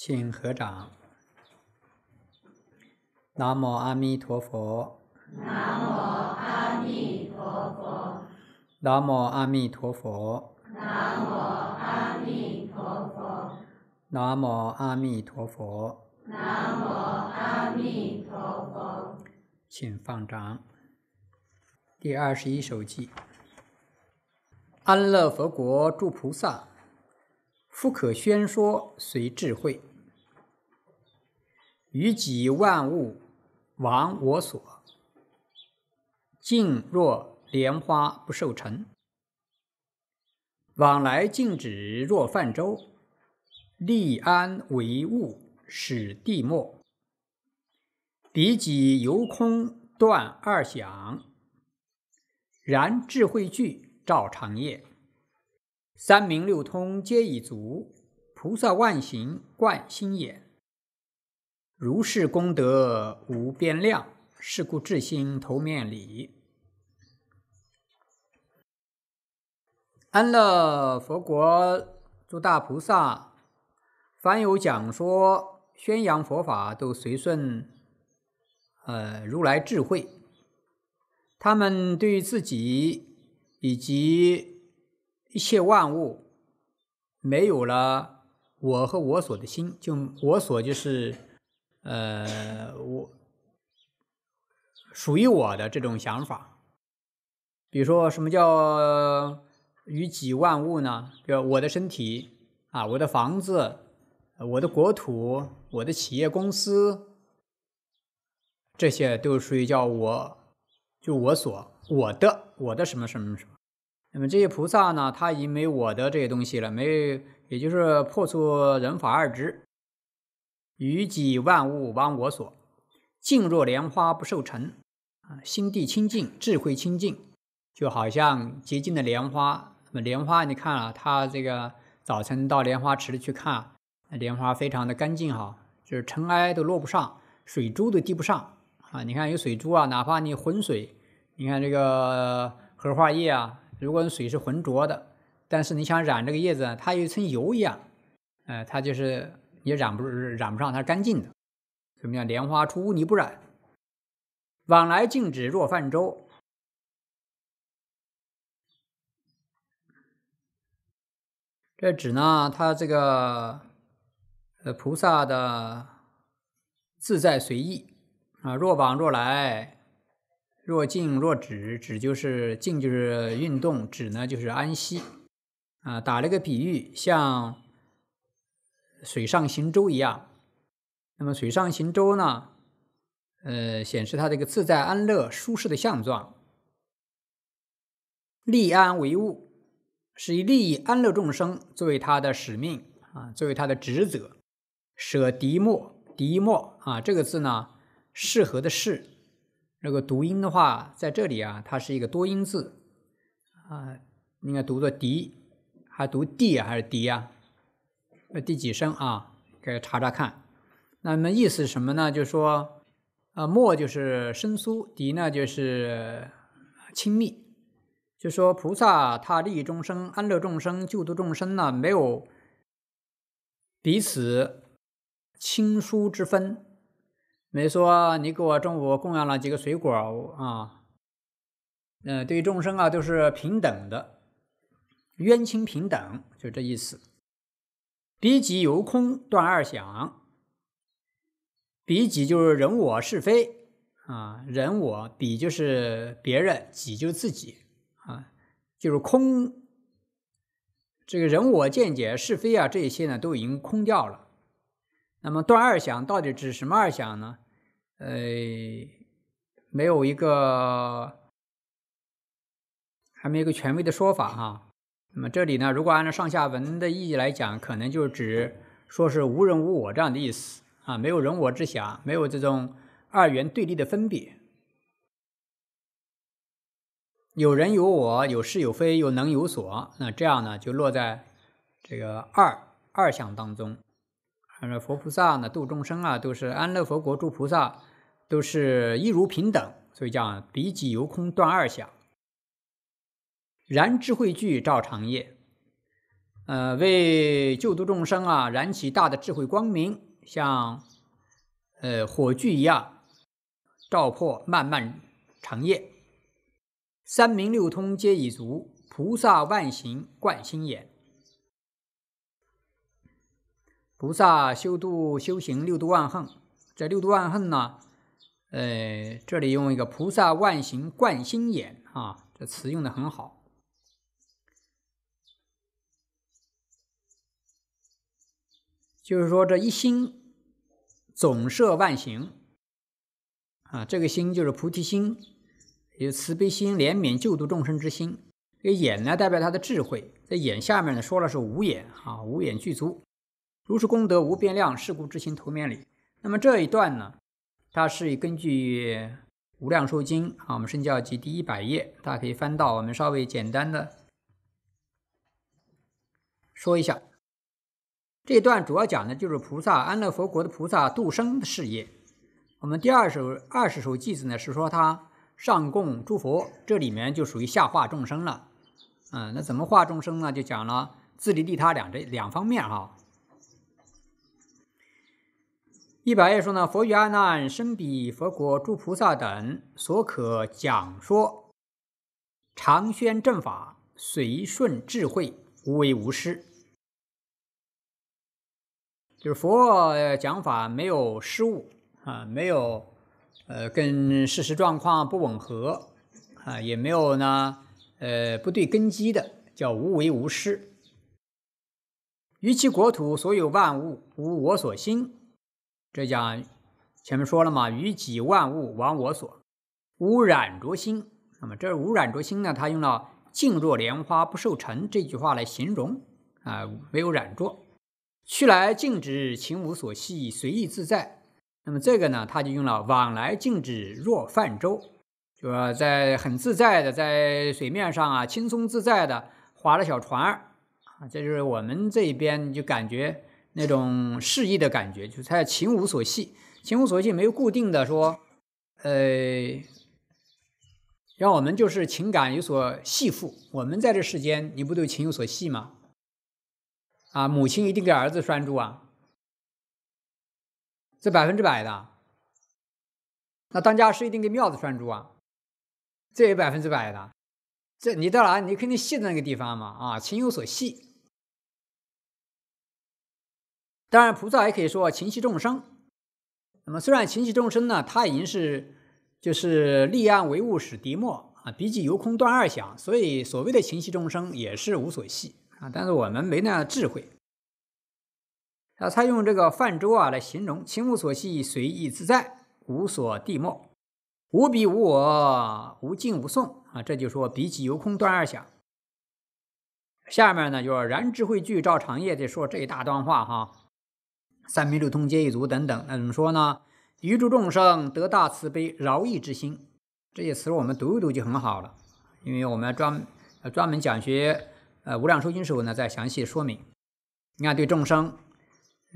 请合掌。南无阿弥陀佛。南无阿弥陀佛。南无阿弥陀佛。南无阿弥陀佛。南无阿弥陀佛。南无阿弥陀佛。请放掌。第二十一首偈：安乐佛国诸菩萨，复可宣说随智慧。于己万物亡我所，静若莲花不受尘；往来静止若泛舟，立安为物使地没。彼己由空断二想，然智慧聚照长夜；三明六通皆已足，菩萨万行贯心眼。如是功德无边量，是故智心头面礼。安乐佛国诸大菩萨，凡有讲说、宣扬佛法，都随顺，呃，如来智慧。他们对于自己以及一切万物，没有了我和我所的心，就我所就是。呃，我属于我的这种想法，比如说什么叫与己万物呢？就我的身体啊，我的房子，我的国土，我的企业公司，这些都属于叫我就我所我的我的什么什么什么。那么这些菩萨呢，他已经没我的这些东西了，没也就是破除人法二执。于己万物忘我所，静若莲花不受尘，啊，心地清净，智慧清净，就好像洁净的莲花。那么莲花？你看啊，它这个早晨到莲花池里去看，莲花非常的干净哈，就是尘埃都落不上，水珠都滴不上啊。你看有水珠啊，哪怕你浑水，你看这个荷花叶啊，如果水是浑浊的，但是你想染这个叶子，它有一层油一样，呃，它就是。也染不染不上，它干净的。什么叫莲花出污泥不染？往来静止若泛舟。这指呢，它这个呃，菩萨的自在随意啊，若往若来，若静若止，止就是静，就是运动；止呢就是安息啊。打了个比喻，像。水上行舟一样，那么水上行舟呢？呃，显示它这个自在安乐、舒适的相状。利安为物，是以利益安乐众生作为他的使命啊，作为他的职责。舍敌末，敌末啊，这个字呢，适合的适。那个读音的话，在这里啊，它是一个多音字啊，应该读作敌，还读地还是敌呀？呃，第几声啊？给查查看。那么意思是什么呢？就是说，呃，莫就是生疏，敌呢就是亲密。就说菩萨他利益众生、安乐众生、救度众生呢，没有彼此亲疏之分。没说，你给我中午供养了几个水果啊？嗯，对于众生啊，都是平等的，冤亲平等，就这意思。比己由空断二想，比己就是人我是非啊，人我比就是别人己就是自己啊，就是空这个人我见解是非啊，这些呢都已经空掉了。那么断二想到底指什么二想呢？呃，没有一个，还没有一个权威的说法哈。那么这里呢，如果按照上下文的意义来讲，可能就指说是无人无我这样的意思啊，没有人我之想，没有这种二元对立的分别。有人有我，有是有非，有能有所。那这样呢，就落在这个二二相当中。那佛菩萨呢，度众生啊，都是安乐佛国诸菩萨，都是一如平等，所以叫比己由空断二相。燃智慧炬，照长夜。呃，为救度众生啊，燃起大的智慧光明，像呃火炬一样，照破漫漫长夜。三明六通皆已足，菩萨万行贯心眼。菩萨修度修行六度万恨，这六度万恨呢，呃，这里用一个菩萨万行贯心眼啊，这词用的很好。就是说，这一心总摄万行啊，这个心就是菩提心，有慈悲心、怜悯救度众生之心。这眼呢，代表他的智慧，在眼下面呢说了是无眼啊，无眼具足，如是功德无变量，是故知心头面里。那么这一段呢，它是根据《无量寿经》啊，我们《圣教集》第一百页，大家可以翻到，我们稍微简单的说一下。这一段主要讲的就是菩萨安乐佛国的菩萨度生的事业。我们第二首二十首偈子呢，是说他上供诸佛，这里面就属于下化众生了。嗯，那怎么化众生呢？就讲了自利利他两这两方面哈。一百页说呢，佛与阿难生彼佛国诸菩萨等所可讲说，常宣正法，随顺智慧，无为无失。就是佛讲法没有失误啊，没有，呃，跟事实状况不吻合啊，也没有呢，呃，不对根基的，叫无为无失。于其国土所有万物，无我所心。这讲前面说了嘛，于己万物亡我所，无染着心。那么这无染着心呢，他用了静若莲花不受尘这句话来形容啊，没有染着。去来静止，情无所系，随意自在。那么这个呢，他就用了往来静止若泛舟，就说在很自在的，在水面上啊，轻松自在的划着小船儿啊，这就是我们这边就感觉那种诗意的感觉，就是他情无所系，情无所系没有固定的说，呃，让我们就是情感有所系缚。我们在这世间，你不都情有所系吗？啊，母亲一定给儿子拴住啊，这百分之百的。那当家是一定给庙子拴住啊，这也百分之百的。这你到哪，你肯定系那个地方嘛啊，情有所系。当然，菩萨也可以说情系众生。那么，虽然情系众生呢，它已经是就是立案唯物，使敌末啊，比己由空断二想，所以所谓的情系众生也是无所系。啊！但是我们没那样智慧。啊，他用这个泛舟啊来形容，情无所系，随意自在，无所地莫，无彼无我，无尽无送啊！这就说比起由空断二想。下面呢，就是然智慧聚照长夜的说这一大段话哈。三明六通皆一足等等，那怎么说呢？于诸众生得大慈悲饶益之心，这些词我们读一读就很好了，因为我们要专专门讲学呃，无量寿经时候呢，再详细说明。你看，对众生，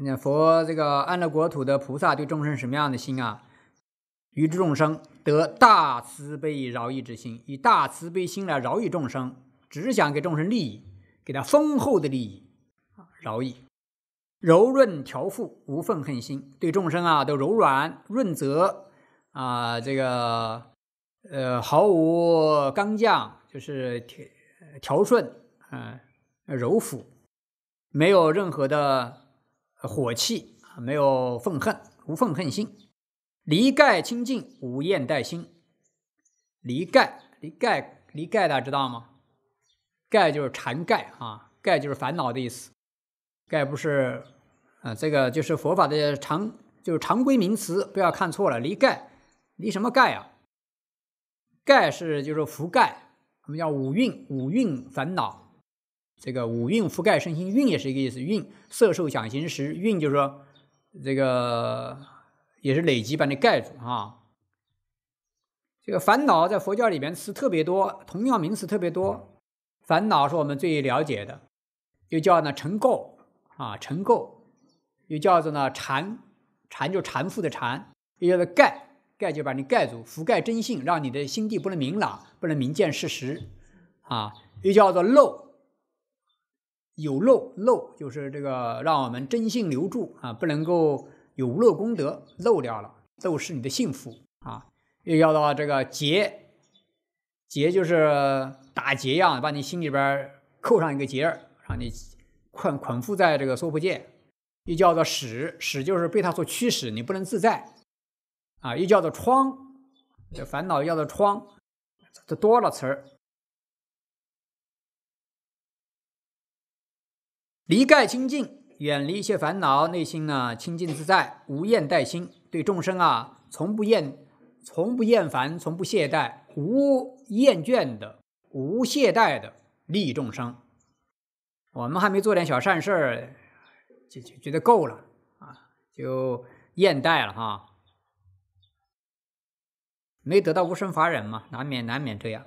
那佛这个安乐国土的菩萨对众生什么样的心啊？于诸众生得大慈悲饶益之心，以大慈悲心来饶益众生，只想给众生利益，给他丰厚的利益饶益，柔润调覆，无愤恨心，对众生啊都柔软润泽啊，这个呃毫无刚犟，就是调调顺。嗯，柔抚，没有任何的火气没有愤恨，无愤恨心，离盖清净，无厌怠心。离盖，离盖，离盖大家知道吗？盖就是禅盖啊，盖就是烦恼的意思。盖不是，啊，这个就是佛法的常，就是常规名词，不要看错了。离盖，离什么盖啊？盖是就是覆盖，我们叫五蕴，五蕴烦恼。这个五蕴覆盖身心，蕴也是一个意思。蕴色受想行识，蕴就是说这个也是累积，把你盖住啊。这个烦恼在佛教里面是特别多，同样名词特别多。烦恼是我们最了解的，又叫呢尘垢啊，尘垢又叫做呢缠，缠就禅缠缚的缠，又叫做盖，盖就把你盖住，覆盖真性，让你的心地不能明朗，不能明见事实啊，又叫做漏。有漏漏就是这个，让我们真性留住啊，不能够有无漏功德漏掉了，漏是你的幸福啊。又叫做这个结，结就是打结呀，把你心里边扣上一个结儿，让你捆捆缚在这个娑婆界。又叫做使，使就是被它所驱使，你不能自在啊。又叫做窗，这烦恼叫做窗，这多了词儿。离盖清净，远离一切烦恼，内心呢清净自在，无厌待心，对众生啊，从不厌，从不厌烦，从不懈怠，无厌倦的，无懈怠的利众生。我们还没做点小善事儿，就就觉得够了啊，就厌怠了哈。没得到无生法忍嘛，难免难免这样。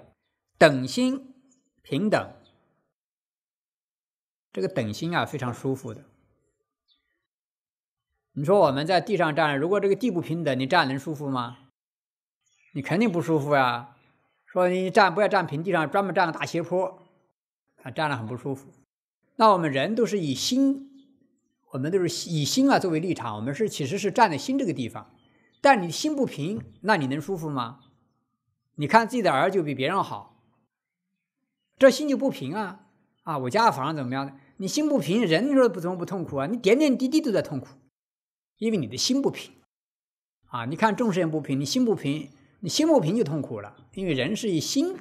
等心平等。这个等心啊，非常舒服的。你说我们在地上站，如果这个地不平等，你站能舒服吗？你肯定不舒服呀。说你站不要站平地上，专门站个大斜坡，啊，站了很不舒服。那我们人都是以心，我们都是以心啊作为立场，我们是其实是站在心这个地方。但你心不平，那你能舒服吗？你看自己的儿就比别人好，这心就不平啊！啊，我家的房怎么样呢？你心不平，人你说不怎么不痛苦啊？你点点滴滴都在痛苦，因为你的心不平，啊，你看众生也不平，你心不平，你心不平就痛苦了。因为人是以心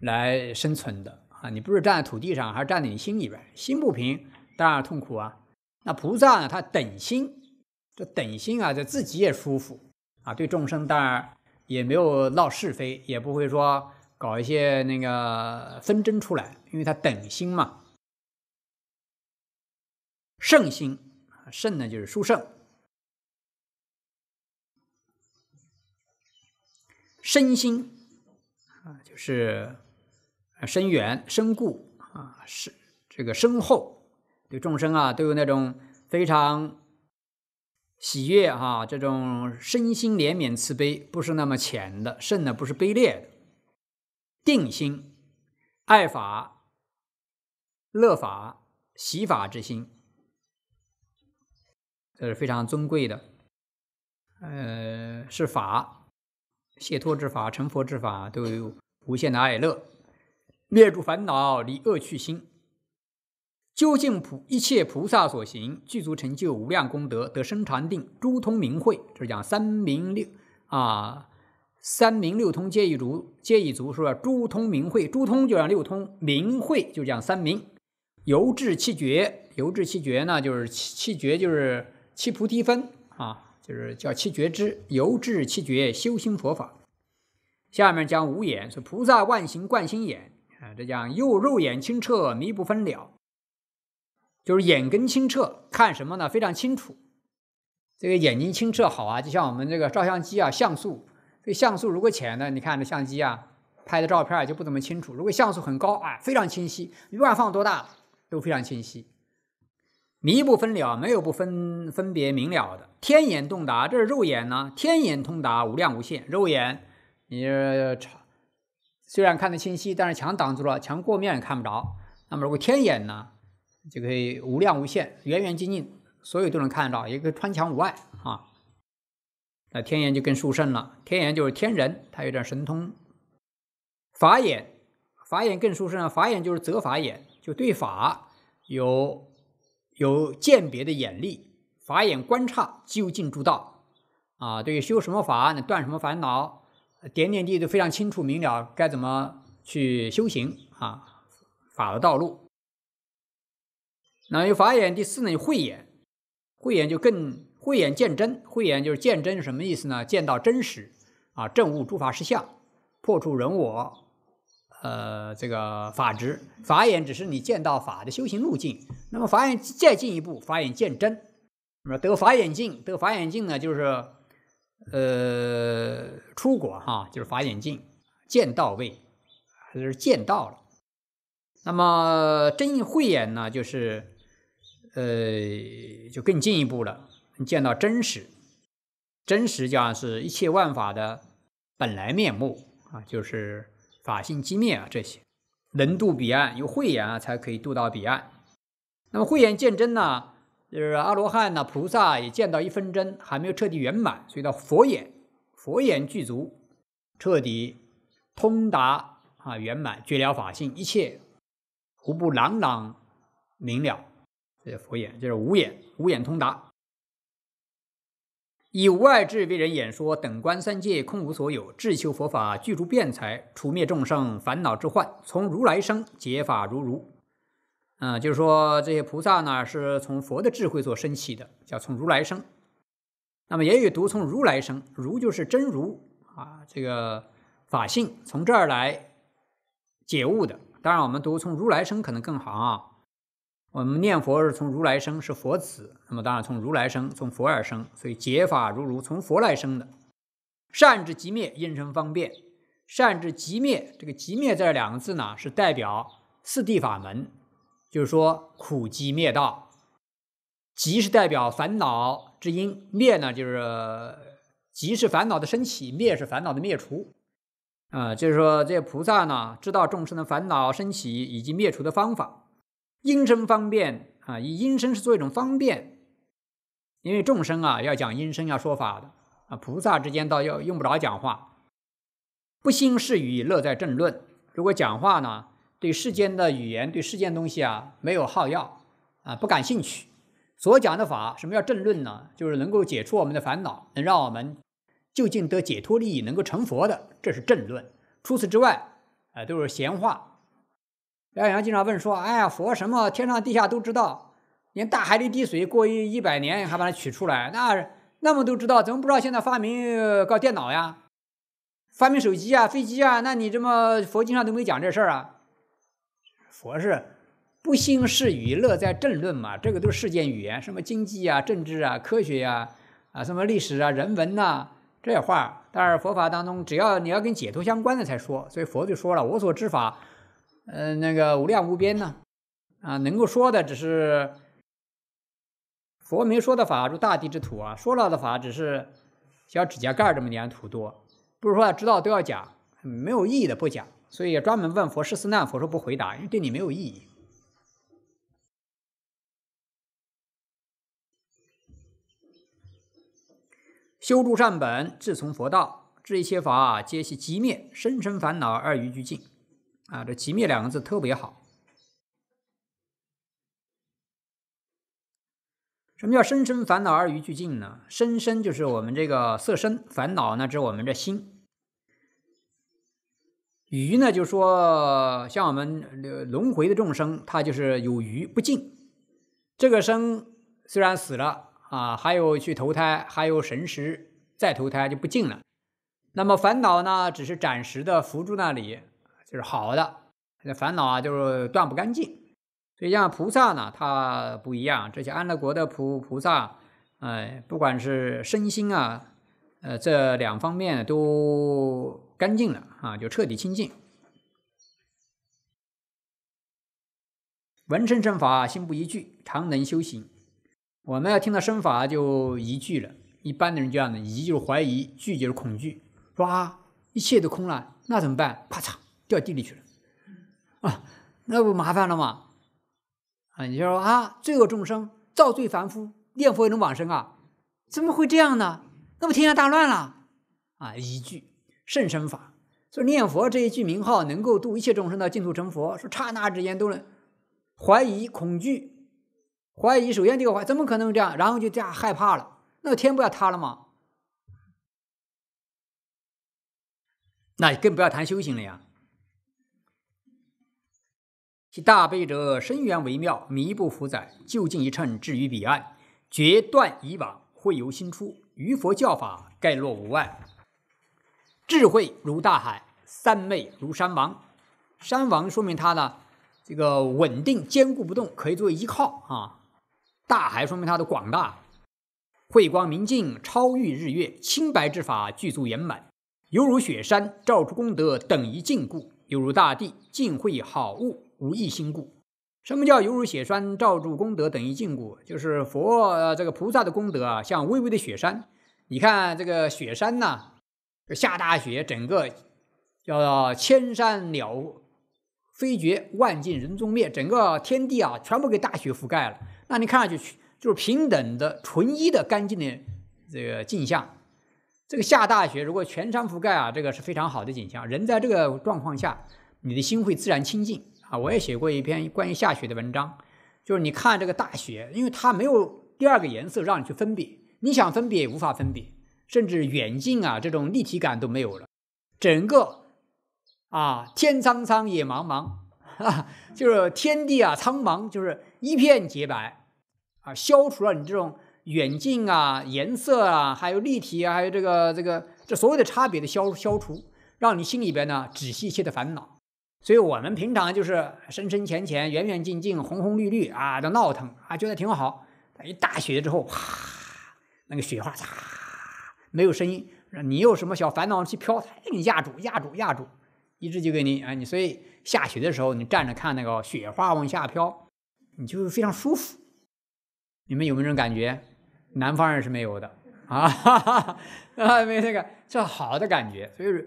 来生存的啊，你不是站在土地上，还是站在你心里边。心不平，当然痛苦啊。那菩萨呢？他等心，这等心啊，这自己也舒服啊，对众生当然也没有闹是非，也不会说搞一些那个纷争出来，因为他等心嘛。圣心，圣呢就是殊胜，身心啊就是深远、深固啊，是这个深厚，对众生啊都有那种非常喜悦啊，这种身心怜悯慈悲，不是那么浅的，甚呢不是卑劣的，定心、爱法、乐法、喜法之心。这是非常尊贵的，呃，是法，解脱之法，成佛之法，都有无限的爱乐，灭诸烦恼，离恶去心，究竟普一切菩萨所行，具足成就无量功德，得生禅定，诸通明慧，这是讲三明六啊，三明六通皆一足，皆一足是吧？诸通明慧，诸通就是六通明慧，就讲三明，由智气绝，由智气绝呢，就是气绝就是。七菩提分啊，就是叫七觉之，由治七觉修心佛法。下面讲五眼，是菩萨万行观心眼啊，这讲又肉眼清澈，迷不分了，就是眼根清澈，看什么呢？非常清楚。这个眼睛清澈好啊，就像我们这个照相机啊，像素。这像素如果浅呢，你看这相机啊，拍的照片就不怎么清楚。如果像素很高啊，非常清晰，不管放多大都非常清晰。迷不分了，没有不分分别明了的。天眼洞达，这是肉眼呢？天眼通达无量无限，肉眼你虽然看得清晰，但是墙挡住了，墙过面看不着。那么如果天眼呢，就可以无量无限，远远近近，所有都能看到，也可以穿墙无碍啊。那天眼就更殊胜了。天眼就是天人，他有点神通。法眼，法眼更殊胜法眼就是则法眼，就对法有。有鉴别的眼力，法眼观察究竟诸道啊，对于修什么法、断什么烦恼，点点地都非常清楚明了，该怎么去修行啊？法的道路。那有法眼，第四呢有慧眼，慧眼就更慧眼见真，慧眼就是见真什么意思呢？见到真实啊，证悟诸法实相，破除人我。呃，这个法执、法眼只是你见到法的修行路径。那么法眼再进一步，法眼见真，那么得法眼净。得法眼净呢，就是呃出国哈，就是法眼净，见到位，就是见到了。那么真慧眼呢，就是呃，就更进一步了，见到真实。真实讲是一切万法的本来面目啊，就是。法性寂灭啊，这些能渡彼岸，有慧眼啊才可以渡到彼岸。那么慧眼见真呢，就是阿罗汉呢，菩萨也见到一分真，还没有彻底圆满，所以叫佛眼。佛眼具足，彻底通达啊，圆满绝了法性，一切无不朗朗明了。这佛眼就是无眼，无眼通达。以无碍智为人演说，等观三界，空无所有；智求佛法，具足辩才，除灭众生烦恼之患。从如来生，解法如如。嗯，就是说这些菩萨呢，是从佛的智慧所升起的，叫从如来生。那么也有读从如来生，如就是真如啊，这个法性从这儿来解悟的。当然，我们读从如来生可能更好啊。我们念佛是从如来生，是佛子。那么当然从如来生，从佛而生，所以解法如如，从佛来生的。善至即灭，因生方便；善至即灭，这个“即灭”这两个字呢，是代表四地法门，就是说苦集灭道。集是代表烦恼之因，灭呢就是集是烦恼的升起，灭是烦恼的灭除。啊，就是说这菩萨呢知道众生的烦恼升起以及灭除的方法。音声方便啊，以音声是做一种方便，因为众生啊要讲音声要说法的啊，菩萨之间倒要用不着讲话。不兴是语，乐在正论。如果讲话呢，对世间的语言、对世间东西啊没有好要啊不感兴趣，所讲的法，什么叫正论呢？就是能够解除我们的烦恼，能让我们就近得解脱利益，能够成佛的，这是正论。除此之外，啊，都是闲话。梁阳经常问说：“哎呀，佛什么天上地下都知道，连大海里滴水过一一百年还把它取出来，那那么都知道，怎么不知道现在发明搞电脑呀，发明手机啊、飞机啊？那你这么佛经上都没讲这事儿啊？佛是不兴事与乐在政论嘛，这个都是世间语言，什么经济啊、政治啊、科学呀，啊什么历史啊、人文呐这些话。但是佛法当中，只要你要跟解脱相关的才说，所以佛就说了：我所知法。”嗯，那个无量无边呢，啊，能够说的只是佛没说的法如大地之土啊，说了的法只是小指甲盖这么点土多，不是说知道都要讲，没有意义的不讲。所以专门问佛十四难，佛说不回答，因为对你没有意义。修诸善本，自从佛道，这一切法皆悉寂灭，生生烦恼二愚俱尽。啊，这“极灭”两个字特别好。什么叫“生生烦恼而余俱尽”呢？“生生”就是我们这个色身，烦恼呢指我们这心。余呢，就说像我们轮回的众生，他就是有余不尽。这个生虽然死了啊，还有去投胎，还有神识再投胎就不尽了。那么烦恼呢，只是暂时的浮住那里。就是好的，那烦恼啊，就是断不干净。所以像菩萨呢，他不一样。这些安乐国的菩菩萨，哎，不管是身心啊，呃，这两方面都干净了啊，就彻底清净。闻身正法，心不疑惧，常能修行。我们要听到身法就疑惧了，一般的人这样的，疑就是怀疑，惧就是恐惧，说啊，一切都空了，那怎么办？啪嚓。掉地里去了，啊，那不麻烦了吗？啊，你就说啊，罪恶众生造罪凡夫念佛也能往生啊？怎么会这样呢？那么天下大乱了啊！一句圣身法，说念佛这一句名号能够度一切众生到净土成佛，说刹那之间都能怀疑、恐惧、怀疑。首先这个怀怎么可能这样？然后就这样害怕了，那天不要塌了吗？那更不要谈修行了呀！其大悲者，深源微妙，弥不浮载，就近一乘，置于彼岸，决断以往，会由心出，于佛教法，概落无外。智慧如大海，三昧如山王。山王说明他呢，这个稳定坚固不动，可以作为依靠啊。大海说明它的广大。慧光明镜，超越日月，清白之法具足圆满，犹如雪山照出功德等一净故，犹如大地尽会好物。如意心故，什么叫犹如雪山罩住功德等于禁锢？就是佛这个菩萨的功德啊，像巍巍的雪山。你看这个雪山呐，下大雪，整个叫千山鸟飞绝，万径人踪灭，整个天地啊，全部给大雪覆盖了。那你看上去就是平等的、纯一的、干净的这个景象。这个下大雪，如果全山覆盖啊，这个是非常好的景象。人在这个状况下，你的心会自然清净。我也写过一篇关于下雪的文章，就是你看这个大雪，因为它没有第二个颜色让你去分别，你想分别也无法分别，甚至远近啊这种立体感都没有了，整个啊天苍苍野茫茫，就是天地啊苍茫，就是一片洁白啊，消除了你这种远近啊颜色啊还有立体啊，还有这个这个这所有的差别的消消除，让你心里边呢只是一切的烦恼。所以我们平常就是深深浅浅、远远近近、红红绿绿啊，都闹腾啊，觉得挺好。一大雪之后，啪，那个雪花嚓，没有声音。你有什么小烦恼去飘它，给你压住、压住、压住，一直就给你啊。你所以下雪的时候，你站着看那个雪花往下飘，你就非常舒服。你们有没有这种感觉？南方人是没有的啊，哈 哈啊，没那个这好的感觉。所以说。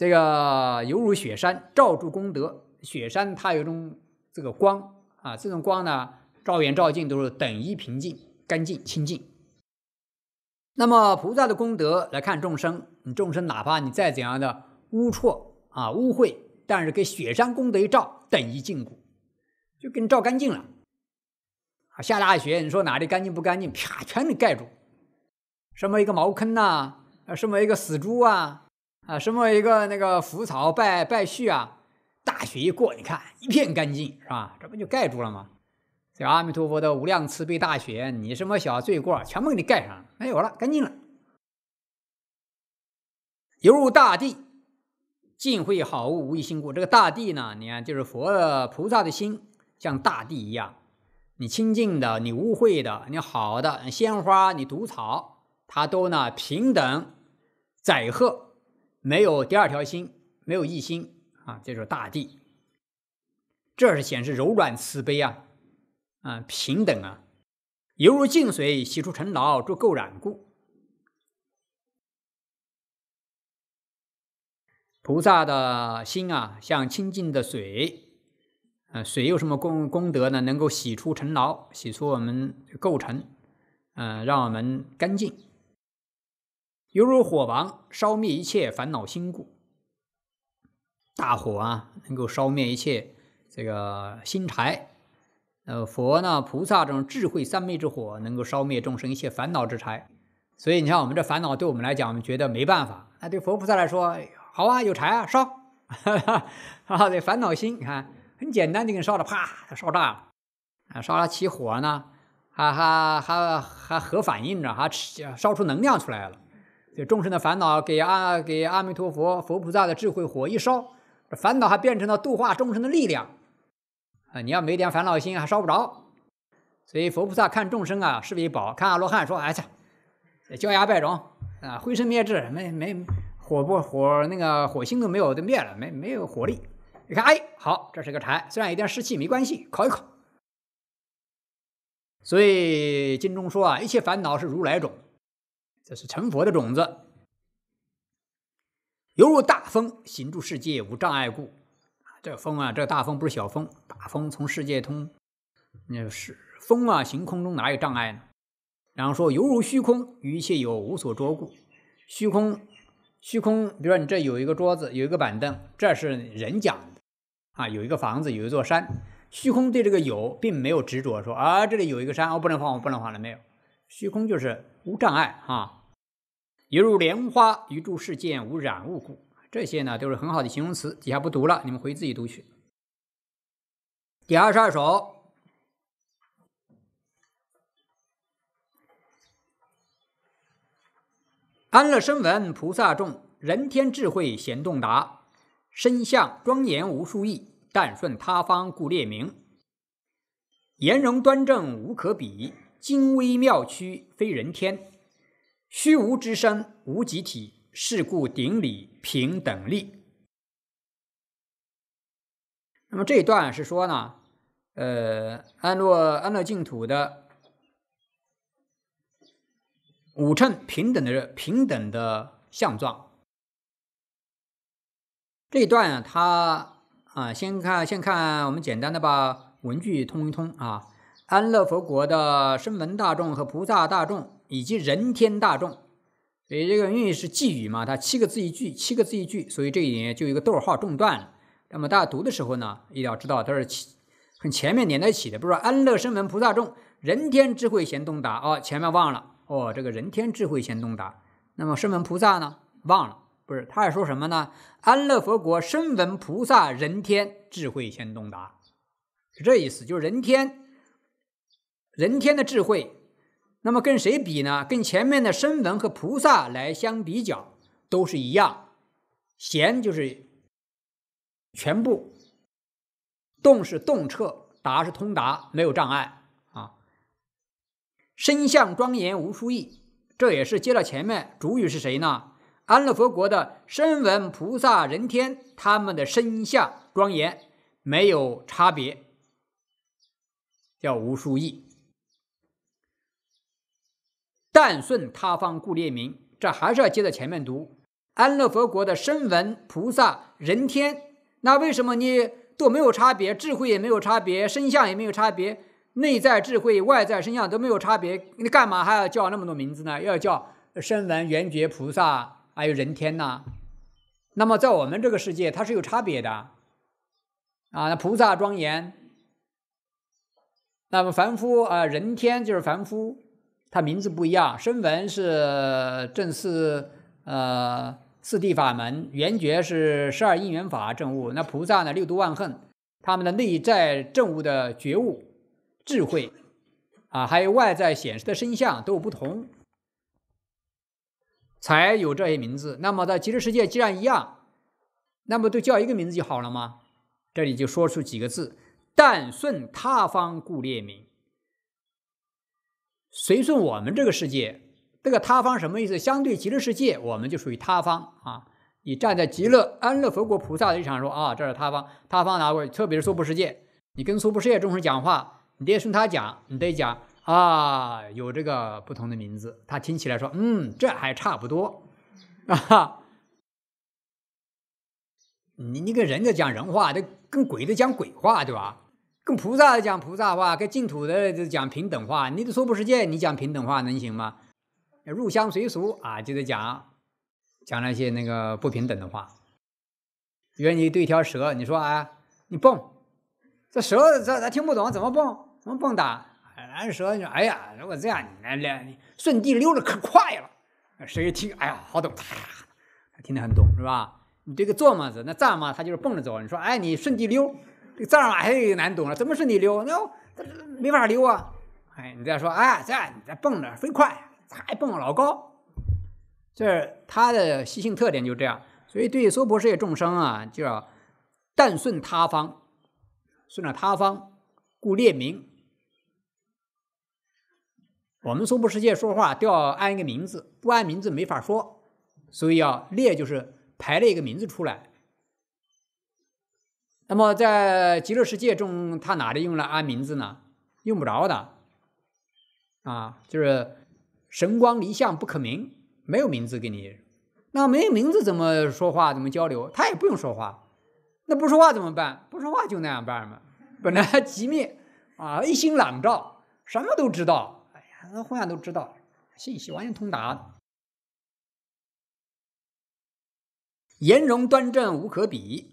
这个犹如雪山照住功德，雪山它有一种这个光啊，这种光呢，照远照近都是等一平静、干净、清净。那么菩萨的功德来看众生，你众生哪怕你再怎样的污龊啊、污秽，但是给雪山功德一照，等一净骨，就给你照干净了。下大雪，你说哪里干净不干净？啪，全给盖住。什么一个茅坑呐，什么一个死猪啊。啊，什么一个那个浮草败败絮啊！大雪一过，你看一片干净，是吧？这不就盖住了吗？所以阿弥陀佛的无量慈悲大雪，你什么小罪过，全部给你盖上，没有了，干净了。犹如大地，尽会好物无一心故。这个大地呢，你看就是佛菩萨的心，像大地一样，你清净的，你污秽的，你好的鲜花，你毒草，它都呢平等载荷。没有第二条心，没有一心啊，就是大地。这是显示柔软慈悲啊，啊，平等啊，犹如净水洗出尘劳，诸垢染故。菩萨的心啊，像清净的水，啊，水有什么功功德呢？能够洗出尘劳，洗出我们垢尘，嗯，让我们干净。犹如火王烧灭一切烦恼心故，大火啊，能够烧灭一切这个心柴。呃，佛呢，菩萨这种智慧三昧之火，能够烧灭众生一切烦恼之柴。所以你看，我们这烦恼，对我们来讲，我们觉得没办法。那对佛菩萨来说，好啊，有柴啊，烧。哈 哈，这烦恼心，你看，很简单就给你烧了，啪，烧炸了。啊，烧了起火呢，还还还还核反应着，还烧出能量出来了。这众生的烦恼，给阿给阿弥陀佛、佛菩萨的智慧火一烧，这烦恼还变成了度化众生的力量啊！你要没点烦恼心，还烧不着。所以佛菩萨看众生啊，视为宝；看阿罗汉说：“哎呀，焦芽败种啊，灰身灭智，没没火不火那个火星都没有，都灭了，没没有火力。”你看，哎，好，这是个柴，虽然有点湿气，没关系，烤一烤。所以经中说啊，一切烦恼是如来种。这是成佛的种子，犹如大风行住世界无障碍故。这风啊，这大风不是小风，大风从世界通，那是风啊，行空中哪有障碍呢？然后说，犹如虚空，一切有无所捉故。虚空，虚空，比如说你这有一个桌子，有一个板凳，这是人讲的啊，有一个房子，有一座山。虚空对这个有并没有执着，说啊，这里有一个山，我不能放，我不能放了，没有。虚空就是无障碍啊。犹如莲花于诸世界无染物故，这些呢都是很好的形容词，底下不读了，你们回自己读去。第二十二首，安乐声闻菩萨众，人天智慧咸洞达，身相庄严无数亿，但顺他方故列名。言容端正无可比，精微妙曲非人天。虚无之身，无集体，是故顶礼平等力。那么这一段是说呢，呃，安乐安乐净土的五乘平等的平等的相状。这一段它啊，先看先看，我们简单的把文句通一通啊。安乐佛国的声闻大众和菩萨大众。以及人天大众，所以这个因为是寄语嘛，它七个字一句，七个字一句，所以这里就有一个逗号中断了。那么大家读的时候呢，一定要知道它是很前面连在一起的，不是说安乐生闻菩萨众，人天智慧贤动达哦，前面忘了哦，这个人天智慧贤动达，那么生闻菩萨呢忘了，不是，他是说什么呢？安乐佛国生闻菩萨人天智慧贤动达，是这意思，就是人天，人天的智慧。那么跟谁比呢？跟前面的声闻和菩萨来相比较，都是一样。贤就是全部，动是动彻，达是通达，没有障碍啊。身相庄严无殊异，这也是接了前面。主语是谁呢？安乐佛国的声闻菩萨、人天，他们的身相庄严没有差别，叫无殊异。但顺他方故列名，这还是要接着前面读。安乐佛国的声闻菩萨、人天，那为什么你都没有差别？智慧也没有差别，身相也没有差别，内在智慧、外在身相都没有差别，你干嘛还要叫那么多名字呢？要叫声闻、缘觉菩萨，还有人天呢？那么在我们这个世界，它是有差别的啊，菩萨庄严，那么凡夫啊，人天就是凡夫。他名字不一样，声闻是正四，呃，四地法门；圆觉是十二因缘法正悟。那菩萨呢，六度万恨，他们的内在正悟的觉悟智慧，啊，还有外在显示的身相都不同，才有这些名字。那么在极乐世界既然一样，那么都叫一个名字就好了吗？这里就说出几个字：但顺他方故列名。随说我们这个世界这个他方什么意思？相对极乐世界，我们就属于他方啊！你站在极乐安乐佛国菩萨的立场说啊，这是他方，他方哪位？特别是娑婆世界，你跟娑婆世界众生讲话，你得顺他讲，你得讲啊，有这个不同的名字，他听起来说嗯，这还差不多 啊！你你跟人家讲人话，得跟鬼子讲鬼话，对吧？跟菩萨讲菩萨话，跟净土的就讲平等话。你都说不世界，你讲平等话能行吗？入乡随俗啊，就得讲讲那些那个不平等的话。比如你对一条蛇，你说啊，你蹦，这蛇这咱听不懂，怎么蹦？怎么蹦哒？那蛇你说，哎呀，如果这样，你来来，顺地溜的可快了。蛇一听，哎呀，好懂，他听得很懂，是吧？你这个坐嘛子，那站嘛，它就是蹦着走。你说，哎，你顺地溜。这玩意儿难懂了，怎么是你溜？那没法溜啊！哎，你再说，哎，这你再蹦着飞快，还蹦老高。这它的习性特点就这样，所以对娑婆世界众生啊，就要但顺他方，顺着他方故列名。我们娑婆世界说话都要按一个名字，不按名字没法说，所以要列就是排列一个名字出来。那么在极乐世界中，他哪里用来安名字呢？用不着的，啊，就是神光离相不可名，没有名字给你。那没有名字怎么说话？怎么交流？他也不用说话。那不说话怎么办？不说话就那样办嘛。本来极灭啊，一心朗照，什么都知道。哎呀，那互相都知道，信息完全通达。颜容端正无可比。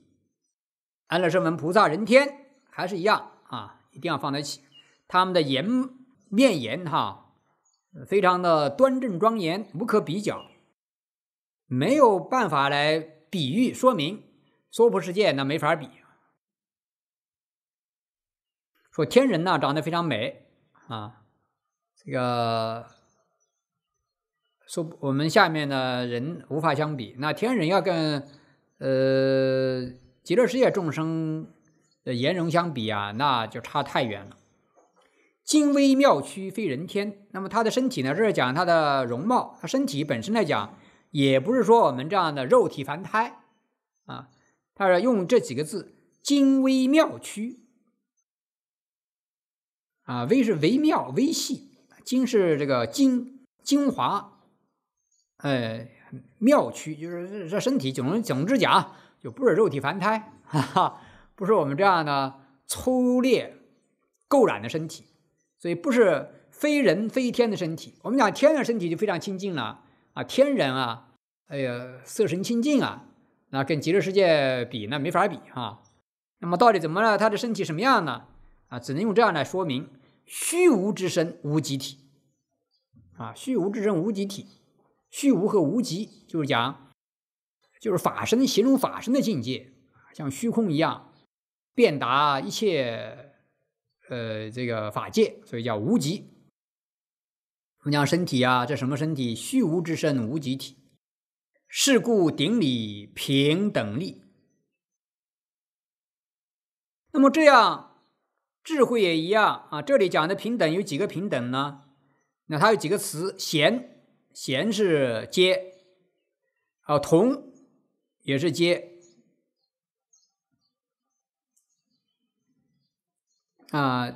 安乐圣门菩萨，人天还是一样啊，一定要放在一起。他们的颜面颜哈，非常的端正庄严，无可比较，没有办法来比喻说明。娑婆世界那没法比，说天人呢长得非常美啊，这个说我们下面的人无法相比。那天人要跟呃。极乐世界众生的颜容相比啊，那就差太远了。精微妙躯非人天。那么他的身体呢？这是讲他的容貌，他身体本身来讲，也不是说我们这样的肉体凡胎啊。他说用这几个字：精微妙躯。啊，微是微妙，微细；精是这个精精华。哎，妙躯就是这身体，总总之讲。就不是肉体凡胎，哈哈，不是我们这样的粗劣垢染的身体，所以不是非人非天的身体。我们讲天的身体就非常清净了啊，天人啊，哎呀，色神清净啊，那跟极乐世界比那没法比啊。那么到底怎么了？他的身体什么样呢？啊，只能用这样来说明：虚无之身，无极体啊。虚无之身，无极体。虚无和无极就是讲。就是法身，形容法身的境界，像虚空一样，遍达一切，呃，这个法界，所以叫无极。你讲身体啊，这什么身体？虚无之身，无极体。是故顶礼平等力。那么这样，智慧也一样啊。这里讲的平等有几个平等呢？那它有几个词？贤贤是接，还有同。也是接啊，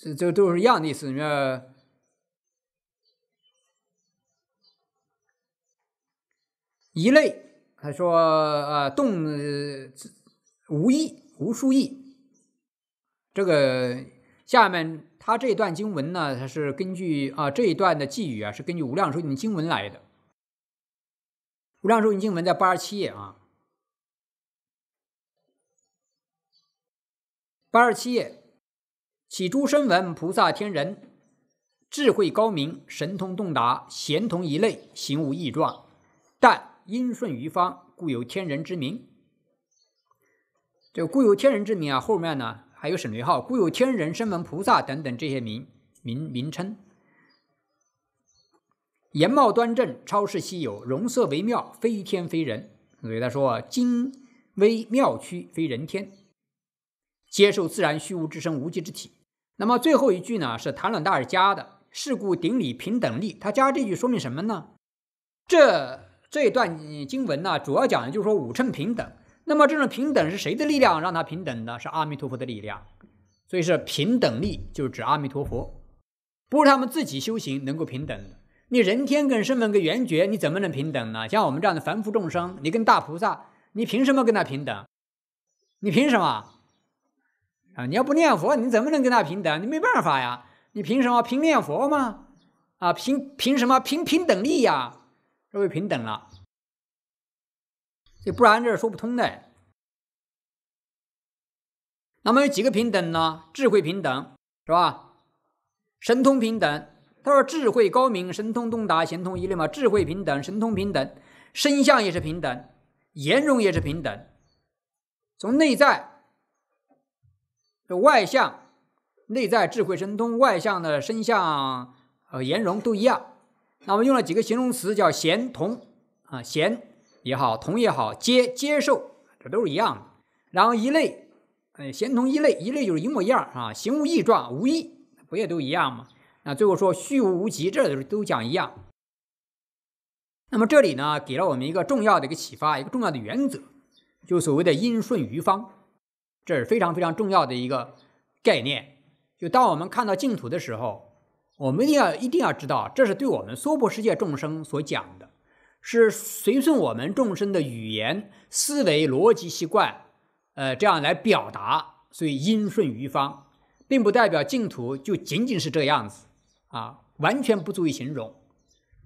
这这都是一样的意思。面一类，他说啊，动无益无数益。这个下面他这段经文呢，它是根据啊这一段的寄语啊，是根据《无量寿经》经文来的，《无量寿经》经文在八十七页啊。八十七页，起诸声闻，菩萨天人，智慧高明，神通洞达，贤同一类，行无异状，但因顺于方，故有天人之名。个故有天人之名啊，后面呢还有省略号，故有天人声闻、菩萨等等这些名名名称。颜貌端正，超世稀有，容色微妙，非天非人，所以他说精微妙区，非人天。接受自然虚无之身无极之体。那么最后一句呢？是谭远大尔加的，是故顶礼平等力。他加这句说明什么呢？这这一段经文呢，主要讲的就是说五乘平等。那么这种平等是谁的力量让他平等呢？是阿弥陀佛的力量。所以是平等力，就是指阿弥陀佛，不是他们自己修行能够平等的。你人天跟声闻跟缘觉，你怎么能平等呢？像我们这样的凡夫众生，你跟大菩萨，你凭什么跟他平等？你凭什么？啊，你要不念佛，你怎么能跟他平等？你没办法呀，你凭什么？凭念佛吗？啊，凭凭什么？凭平等力呀，这就平等了，这不然这说不通的。那么有几个平等呢？智慧平等是吧？神通平等。他说智慧高明，神通通达，神通一类嘛。智慧平等，神通平等，身相也是平等，言容也是平等，从内在。外向，内在智慧神通，外向的身相、呃颜容都一样。那我们用了几个形容词叫“贤同”啊，贤也好，同也好，接接受，这都是一样的。然后一类，呃，贤同一类，一类就是一模一样啊，形无异状，无异，不也都一样吗？那最后说虚无无极，这都是都讲一样。那么这里呢，给了我们一个重要的一个启发，一个重要的原则，就所谓的因顺于方。这是非常非常重要的一个概念。就当我们看到净土的时候，我们一定要一定要知道，这是对我们娑婆世界众生所讲的，是随顺我们众生的语言、思维、逻辑习惯，呃，这样来表达。所以，音顺于方，并不代表净土就仅仅是这样子啊，完全不足以形容。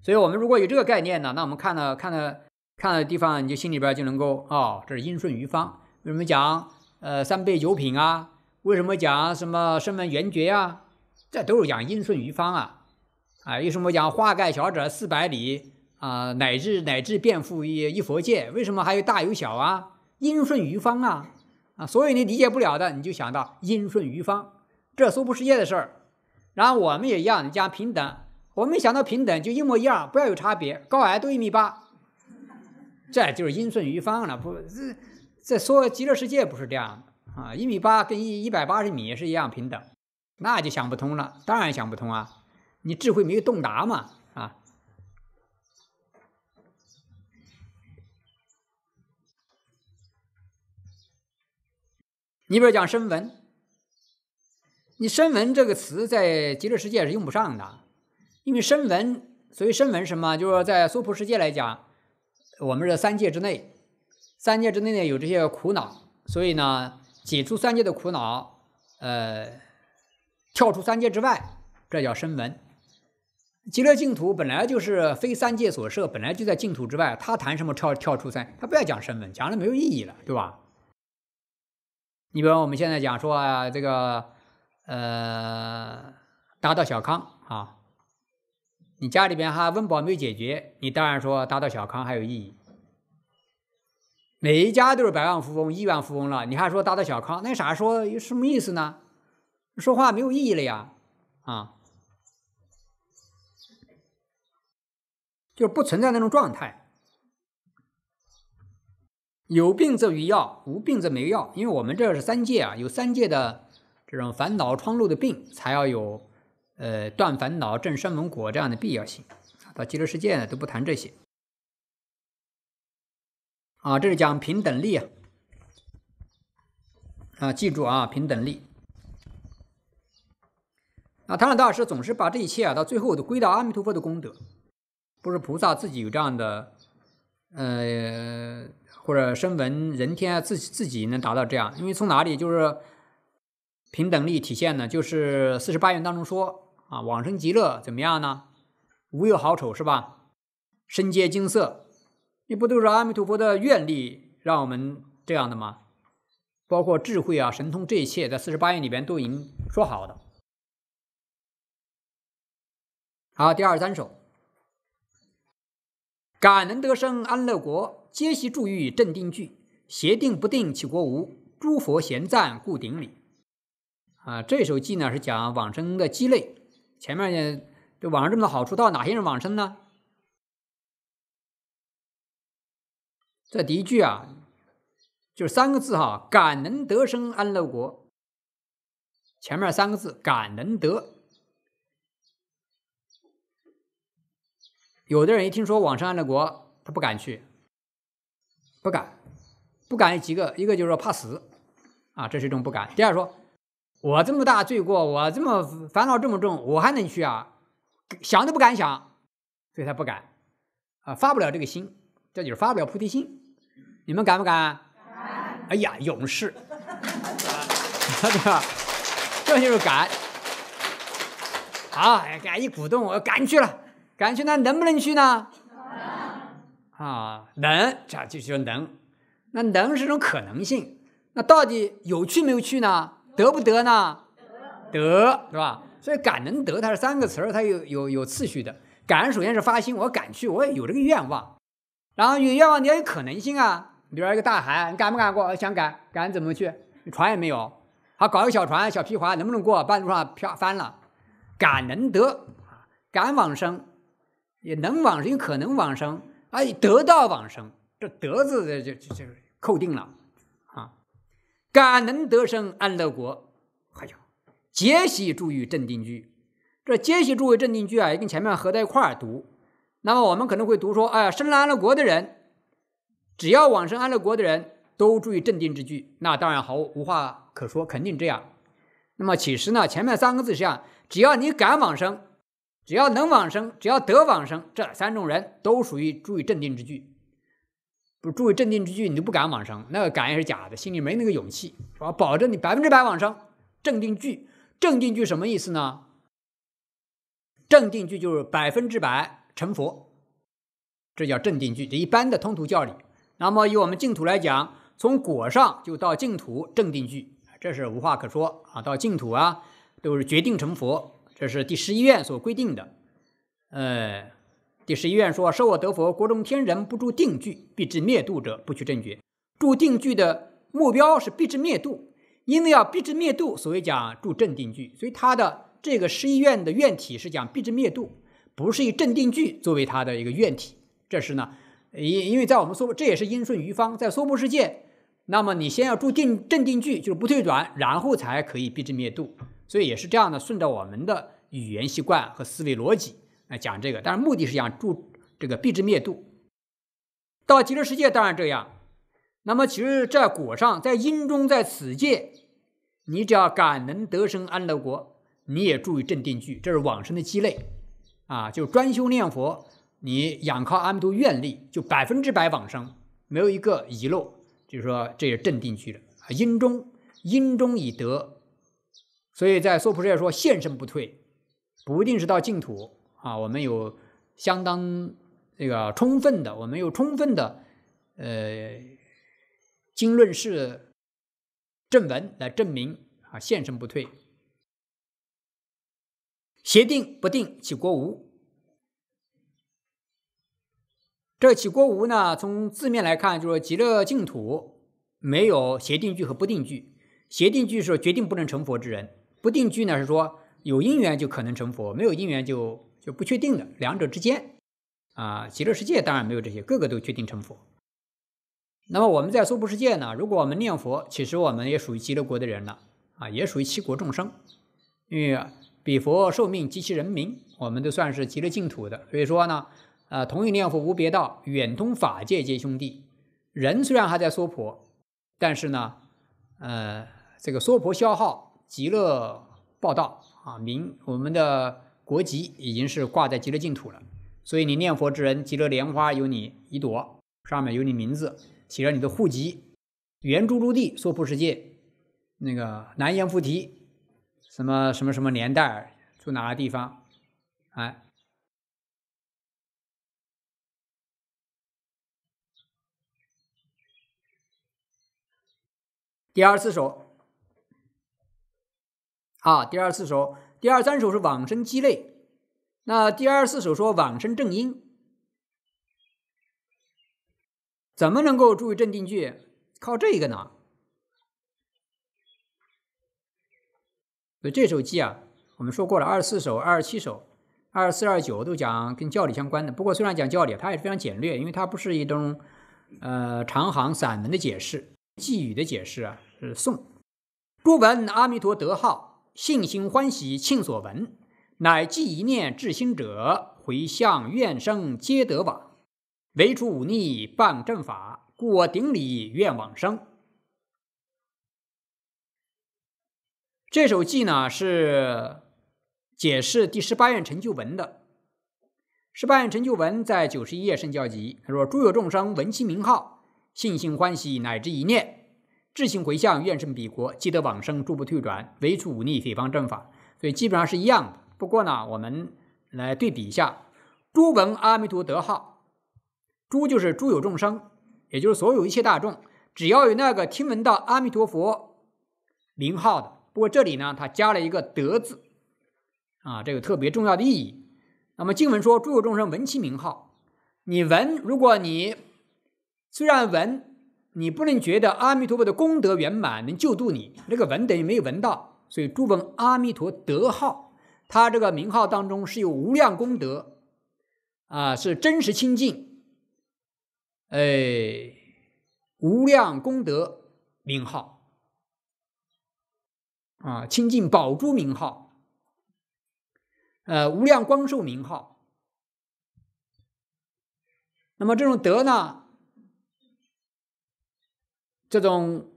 所以我们如果有这个概念呢，那我们看了看了看了地方，你就心里边就能够啊，这是音顺于方。为什么讲？呃，三杯九品啊，为什么讲什么身份缘觉啊？这都是讲因顺于方啊，啊，为什么讲化盖小者四百里啊，乃至乃至遍覆一一佛界？为什么还有大有小啊？因顺于方啊，啊，所以你理解不了的，你就想到因顺于方，这娑不世界的事儿。然后我们也一样，你讲平等，我们想到平等就一模一样，不要有差别，高矮都一米八，这就是因顺于方了，不，是。在说极乐世界不是这样的啊，一米八跟一一百八十米是一样平等，那就想不通了，当然想不通啊，你智慧没有洞达嘛啊。你比如讲声闻，你声闻这个词在极乐世界是用不上的，因为声闻，所以声闻什么，就是说在娑婆世界来讲，我们这三界之内。三界之内呢有这些苦恼，所以呢解除三界的苦恼，呃，跳出三界之外，这叫声闻。极乐净土本来就是非三界所设，本来就在净土之外。他谈什么跳跳出三，他不要讲声闻，讲了没有意义了，对吧？你比如我们现在讲说这个，呃，达到小康啊，你家里边哈温饱没解决，你当然说达到小康还有意义。每一家都是百万富翁、亿万富翁了，你还说达到小康，那啥说有什么意思呢？说话没有意义了呀，啊，就不存在那种状态。有病则有药，无病则没药，因为我们这是三界啊，有三界的这种烦恼疮漏的病，才要有呃断烦恼、正生门果这样的必要性到极乐世界呢，都不谈这些。啊，这是讲平等力啊，啊，记住啊，平等力。啊，唐朗大师总是把这一切啊，到最后都归到阿弥陀佛的功德，不是菩萨自己有这样的，呃，或者身闻人天自自己能达到这样，因为从哪里就是平等力体现呢？就是四十八愿当中说啊，往生极乐怎么样呢？无有好丑是吧？身皆金色。你不都是阿弥陀佛的愿力让我们这样的吗？包括智慧啊、神通，这一切在四十八愿里边都已经说好的。好，第二三首，感恩得生安乐国，皆悉注欲正定具，邪定不定，其国无。诸佛咸赞故顶礼。啊，这首偈呢是讲往生的鸡肋。前面这往生这么多好处，到哪些人往生呢？这第一句啊，就是三个字哈，“感能得生安乐国”。前面三个字“感能得”，有的人一听说往生安乐国，他不敢去，不敢，不敢。几个，一个就是说怕死啊，这是一种不敢；第二说，我这么大罪过，我这么烦恼这么重，我还能去啊？想都不敢想，所以他不敢啊，发不了这个心。这就是发不了菩提心，你们敢不敢？哎呀，勇士！哈 哈这就是敢。好，敢一鼓动，我敢去了，敢去那能不能去呢？啊，能，这就是能。那能是种可能性。那到底有去没有去呢？得不得呢？得，是吧？所以敢能得，它是三个词儿，它有有有次序的。敢首先是发心，我敢去，我也有这个愿望。然后有愿望，你要有可能性啊。比如一个大海，你敢不敢过？想敢，敢怎么去？船也没有，好搞一个小船、小皮划，能不能过？半路上漂翻了，敢能得啊，敢往生，也能往生，有可能往生，哎，得到往生，这“得”字的就就就扣定了啊。敢能得生安乐国，还有，皆喜住于镇定居。这“皆喜住于镇定居”啊，也跟前面合在一块儿读。那么我们可能会读说：“哎呀，生了安乐国的人，只要往生安乐国的人，都注意镇定之句。”那当然毫无话可说，肯定这样。那么其实呢，前面三个字是啊，只要你敢往生，只要能往生，只要得往生，这三种人都属于注意镇定之句。不注意镇定之句，你都不敢往生。那个敢也是假的，心里没那个勇气，是吧？保证你百分之百往生。镇定句，镇定句什么意思呢？镇定句就是百分之百。成佛，这叫正定句，这一般的通途教理，那么以我们净土来讲，从果上就到净土正定句，这是无话可说啊。到净土啊，都是决定成佛，这是第十一愿所规定的。呃，第十一愿说：“舍我得佛，国中天人不住定聚，必至灭度者，不取正觉。”住定聚的目标是必至灭度，因为要必至灭度，所以讲住正定句，所以他的这个十一愿的愿体是讲必至灭度。不是以正定句作为他的一个愿体，这是呢，因因为在我们娑，这也是因顺于方，在娑婆世界，那么你先要注定镇定句，就是不退转，然后才可以避之灭度，所以也是这样的，顺着我们的语言习惯和思维逻辑来讲这个，但是目的是想助这个避之灭度。到极乐世界当然这样，那么其实在果上，在因中，在此界，你只要感能得生安乐国，你也注意镇定句，这是往生的鸡肋。啊，就专修念佛，你仰靠阿弥陀愿力，就百分之百往生，没有一个遗漏。就是说，这也正定去了啊。因中因中以得，所以在《娑婆世界说现身不退，不一定是到净土啊。我们有相当这个充分的，我们有充分的呃经论是正文来证明啊，现身不退。邪定不定，其国无。这“起国无”呢，从字面来看，就是极乐净土没有邪定句和不定句。邪定句是决定不能成佛之人，不定句呢是说有因缘就可能成佛，没有因缘就就不确定的。两者之间啊，极乐世界当然没有这些，个个都确定成佛。那么我们在娑婆世界呢，如果我们念佛，其实我们也属于极乐国的人了啊，也属于七国众生，因为。比佛受命及其人民，我们都算是极乐净土的。所以说呢，呃，同一念佛无别道，远通法界皆兄弟。人虽然还在娑婆，但是呢，呃，这个娑婆消耗极乐报道啊，名我们的国籍已经是挂在极乐净土了。所以你念佛之人，极乐莲花有你一朵，上面有你名字，写了你的户籍，圆珠珠地娑婆世界，那个南洋菩提。什么什么什么年代住哪个地方？哎，第二四首啊，第二四首，第二三首是往生积肋，那第二四首说往生正因，怎么能够注意镇定句？靠这个呢？所以这首偈啊，我们说过了，二十四首、二十七首、二十四、二十九都讲跟教理相关的。不过虽然讲教理，它也是非常简略，因为它不是一种呃长行散文的解释，寄语的解释啊。是宋，诸闻阿弥陀德号，信心欢喜庆所闻，乃寄一念至心者，回向愿生皆得往。唯除忤逆谤正法，故我顶礼愿往生。这首偈呢是解释第十八愿成就文的。十八愿成就文在九十一页《圣教集》他说：“诸有众生闻其名号，信心欢喜，乃之一念至性回向，愿生彼国，即得往生，诸不退转，唯除忤逆诽谤正法。”所以基本上是一样的。不过呢，我们来对比一下：“诸闻阿弥陀德号，诸就是诸有众生，也就是所有一切大众，只要有那个听闻到阿弥陀佛名号的。”不过这里呢，它加了一个“德”字，啊，这个特别重要的意义。那么经文说：“诸有众生闻其名号，你闻，如果你虽然闻，你不能觉得阿弥陀佛的功德圆满能救度你，那个闻等于没有闻到。所以诸闻阿弥陀德号，他这个名号当中是有无量功德，啊，是真实清净，哎，无量功德名号。”啊，清净宝珠名号，呃，无量光寿名号。那么这种德呢，这种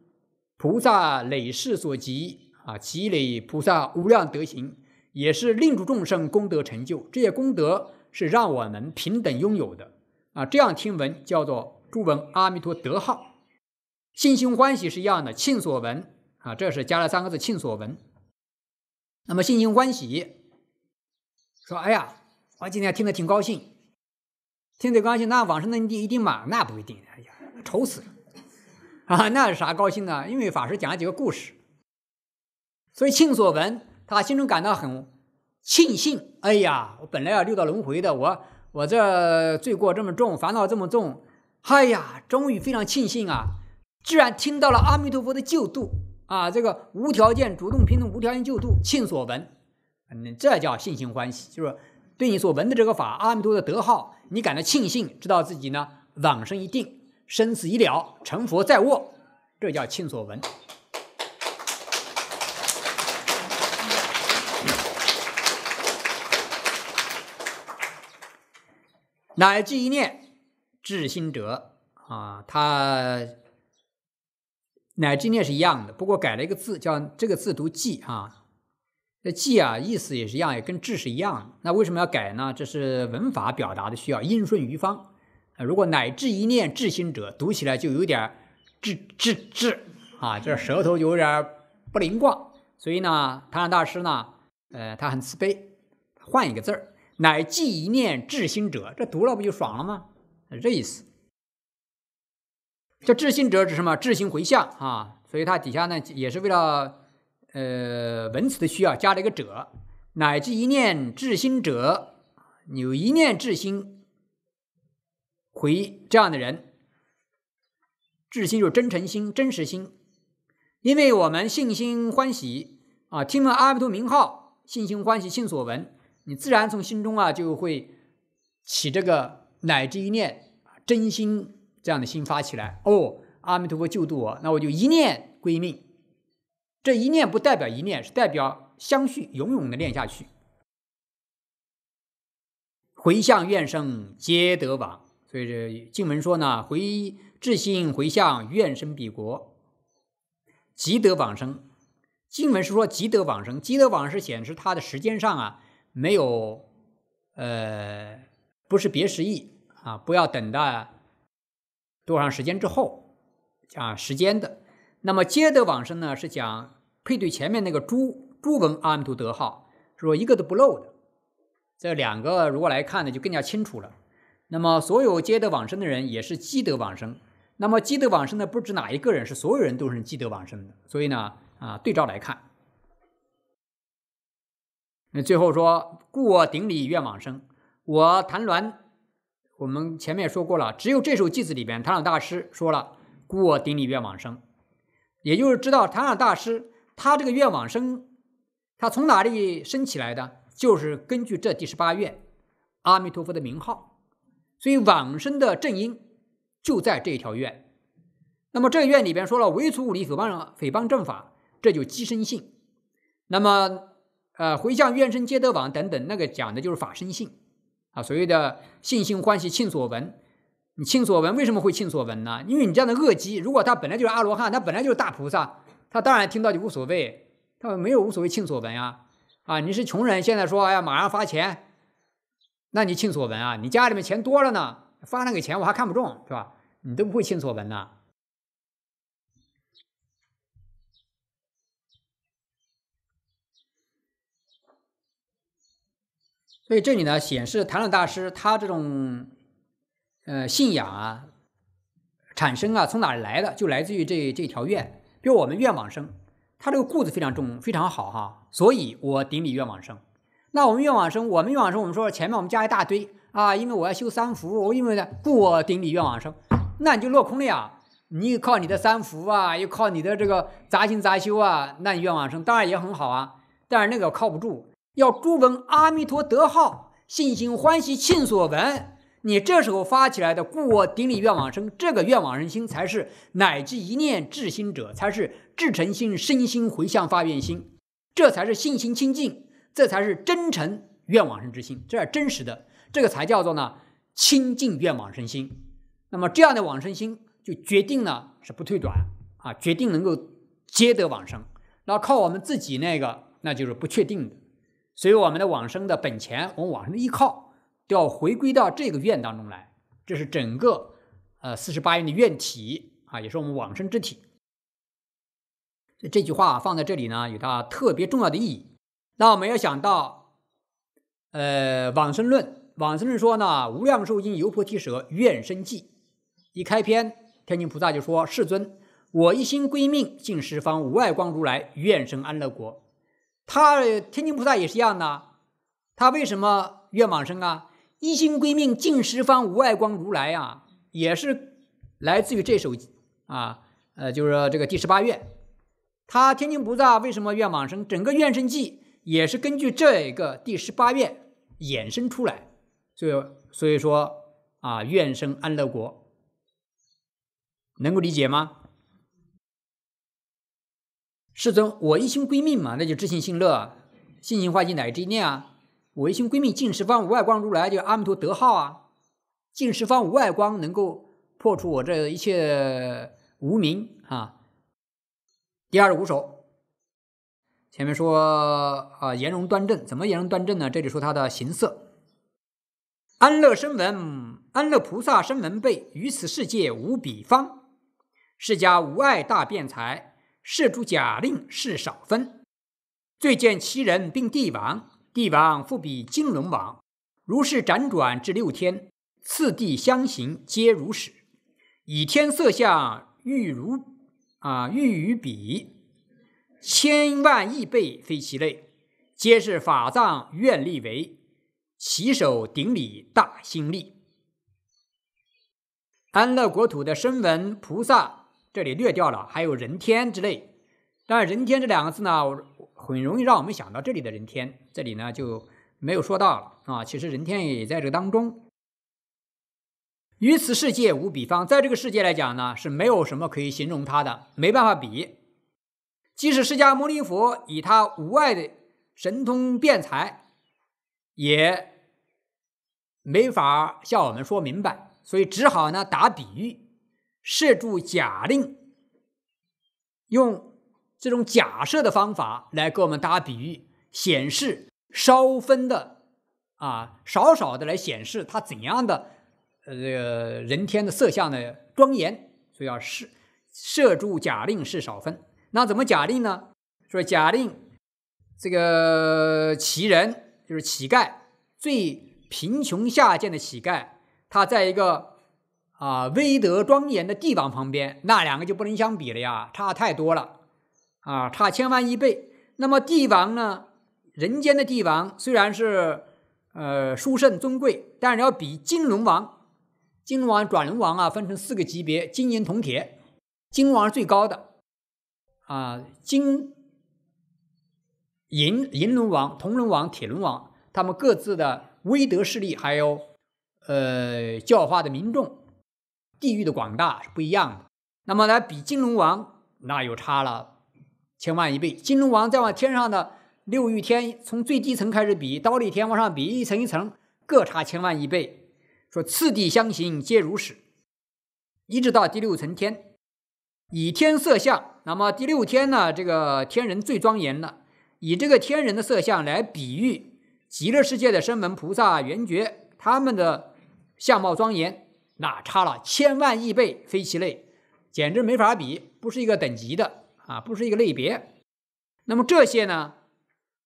菩萨累世所集啊，积累菩萨无量德行，也是令诸众生功德成就。这些功德是让我们平等拥有的啊。这样听闻叫做诸闻阿弥陀德号，心心欢喜是一样的。庆所闻。啊，这是加了三个字“庆所闻”。那么心情欢喜，说：“哎呀，我今天听得挺高兴，听得高兴，那往生能定一定吗？那不一定。哎呀，愁死了啊！那是啥高兴呢？因为法师讲了几个故事，所以庆所闻，他心中感到很庆幸。哎呀，我本来要六道轮回的，我我这罪过这么重，烦恼这么重，哎呀，终于非常庆幸啊，居然听到了阿弥陀佛的救度。”啊，这个无条件主动平等，无条件救度，庆所闻，嗯，这叫信心欢喜，就是对你所闻的这个法，阿弥陀的德号，你感到庆幸，知道自己呢往生一定，生死已了，成佛在握，这叫庆所闻。乃即一念至心者啊，他。乃至念是一样的，不过改了一个字，叫这个字读“记”啊，这“记”啊意思也是一样，也跟“智”是一样的。那为什么要改呢？这是文法表达的需要，应顺于方。如果乃至一念智心者，读起来就有点智智智啊，这舌头有点不灵光。所以呢，唐山大师呢，呃，他很慈悲，换一个字儿，乃记一念智心者，这读了不就爽了吗？这意思。这“至心者”指什么？至心回向啊，所以它底下呢也是为了呃文词的需要加了一个“者”。乃至一念至心者，有一念至心回这样的人，至心就真诚心、真实心。因为我们信心欢喜啊，听了阿弥陀名号，信心欢喜信所闻，你自然从心中啊就会起这个乃至一念真心。这样的心发起来哦，阿弥陀佛救度我，那我就一念归命。这一念不代表一念，是代表相续永永的念下去。回向愿生皆得往，所以这经文说呢，回至心回向愿生彼国，即得往生。经文是说即得往生，即得往是显示他的时间上啊，没有呃，不是别时意啊，不要等待。多长时间之后，讲时间的，那么皆得往生呢？是讲配对前面那个朱朱文阿弥陀德号，说一个都不漏的。这两个如果来看呢，就更加清楚了。那么所有皆得往生的人，也是积德往生。那么积德往生呢，不止哪一个人，是所有人都是积德往生的。所以呢，啊，对照来看，那最后说，故我顶礼愿往生，我谭鸾。我们前面说过了，只有这首偈子里边，唐场大师说了“故我顶礼愿往生”，也就是知道唐场大师他这个愿往生，他从哪里升起来的？就是根据这第十八愿，阿弥陀佛的名号。所以往生的正因就在这一条愿。那么这个愿里边说了“唯除五逆诽谤诽谤正法”，这就机生性。那么，呃，回向愿生皆得往等等，那个讲的就是法生性。啊，所谓的信心欢喜庆所闻，你庆所闻为什么会庆所闻呢？因为你这样的恶疾，如果他本来就是阿罗汉，他本来就是大菩萨，他当然听到就无所谓，他没有无所谓庆所闻呀。啊，你是穷人，现在说哎呀马上发钱，那你庆所闻啊？你家里面钱多了呢，发那个钱我还看不中是吧？你都不会庆所闻的。所以这里呢，显示谈论大师他这种，呃，信仰啊，产生啊，从哪来的？就来自于这这条愿，比如我们愿往生，他这个故子非常重，非常好哈，所以我顶礼愿往生。那我们愿往生，我们愿往生，我们说前面我们加一大堆啊，因为我要修三福，我因为呢，故我顶礼愿往生，那你就落空了呀。你靠你的三福啊，又靠你的这个杂行杂修啊，那你愿往生当然也很好啊，但是那个靠不住。要诸闻阿弥陀德号，信心欢喜庆所闻。你这时候发起来的故我顶礼愿往生，这个愿往生心才是乃至一念至心者，才是至诚心身心回向发愿心，这才是信心清净，这才是真诚愿往生之心，这是真实的，这个才叫做呢清净愿往生心。那么这样的往生心就决定呢是不退转啊，决定能够皆得往生。那靠我们自己那个那就是不确定的。所以我们的往生的本钱，我们往生的依靠，都要回归到这个愿当中来。这是整个呃四十八愿的愿体啊，也是我们往生之体。所以这句话放在这里呢，有它特别重要的意义。那我们要想到，呃，往生论，往生论说呢，无量寿经由菩提舌愿生记，一开篇，天津菩萨就说：“世尊，我一心归命尽十方无碍光如来愿生安乐国。”他天津菩萨也是一样的，他为什么愿往生啊？一心归命尽十方无碍光如来啊，也是来自于这首啊，呃，就是这个第十八愿。他天津菩萨为什么愿往生？整个愿生记也是根据这个第十八愿衍生出来，所以所以说啊，愿生安乐国，能够理解吗？世尊，我一心归命嘛，那就知心信乐，信心化境乃至念啊。我一心归命，尽十方无外光如来，就阿弥陀德号啊。尽十方无外光，能够破除我这一切无明啊。第二十五首，前面说啊，颜容端正，怎么颜容端正呢？这里说他的形色，安乐声闻，安乐菩萨声闻背，于此世界无比方，释迦无碍大辩才。设诸假令事少分，最见其人并帝王，帝王复比金龙王。如是辗转至六天，次第相行，皆如是。以天色下欲如啊欲与彼千万亿倍非其类，皆是法藏愿力为起手顶礼大心力，安乐国土的声闻菩萨。这里略掉了，还有人天之类。但人天这两个字呢，很容易让我们想到这里的“人天”，这里呢就没有说到了啊。其实人天也在这当中。与此世界无比方，在这个世界来讲呢，是没有什么可以形容它的，没办法比。即使释迦牟尼佛以他无碍的神通辩才，也没法向我们说明白，所以只好呢打比喻。设住假令，用这种假设的方法来给我们打比喻，显示稍分的啊，少少的来显示它怎样的呃这个人天的色相的庄严，所以要设设住假令是少分。那怎么假令呢？说假令这个乞人就是乞丐，最贫穷下贱的乞丐，他在一个。啊，威德庄严的帝王旁边，那两个就不能相比了呀，差太多了，啊，差千万亿倍。那么帝王呢？人间的帝王虽然是呃殊胜尊贵，但是要比金龙王、金龙王转龙王啊，分成四个级别：金、银、铜、铁。金王是最高的，啊，金银银龙王、铜龙王、铁龙王，他们各自的威德势力，还有呃教化的民众。地狱的广大是不一样的，那么来比金龙王那又差了千万一倍。金龙王再往天上的六欲天从最低层开始比，刀立天往上比，一层一层各差千万一倍。说次第相形皆如是，一直到第六层天以天色相。那么第六天呢，这个天人最庄严了，以这个天人的色相来比喻极乐世界的声闻菩萨、圆觉他们的相貌庄严。那差了千万亿倍，非其类，简直没法比，不是一个等级的啊，不是一个类别。那么这些呢，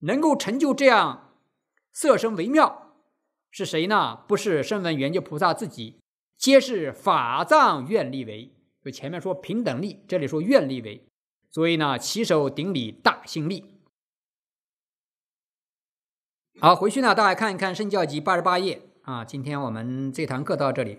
能够成就这样色身微妙是谁呢？不是身闻缘觉菩萨自己，皆是法藏愿力为。就前面说平等力，这里说愿力为。所以呢，起手顶礼大兴力。好，回去呢，大家看一看《圣教集》八十八页啊。今天我们这堂课到这里。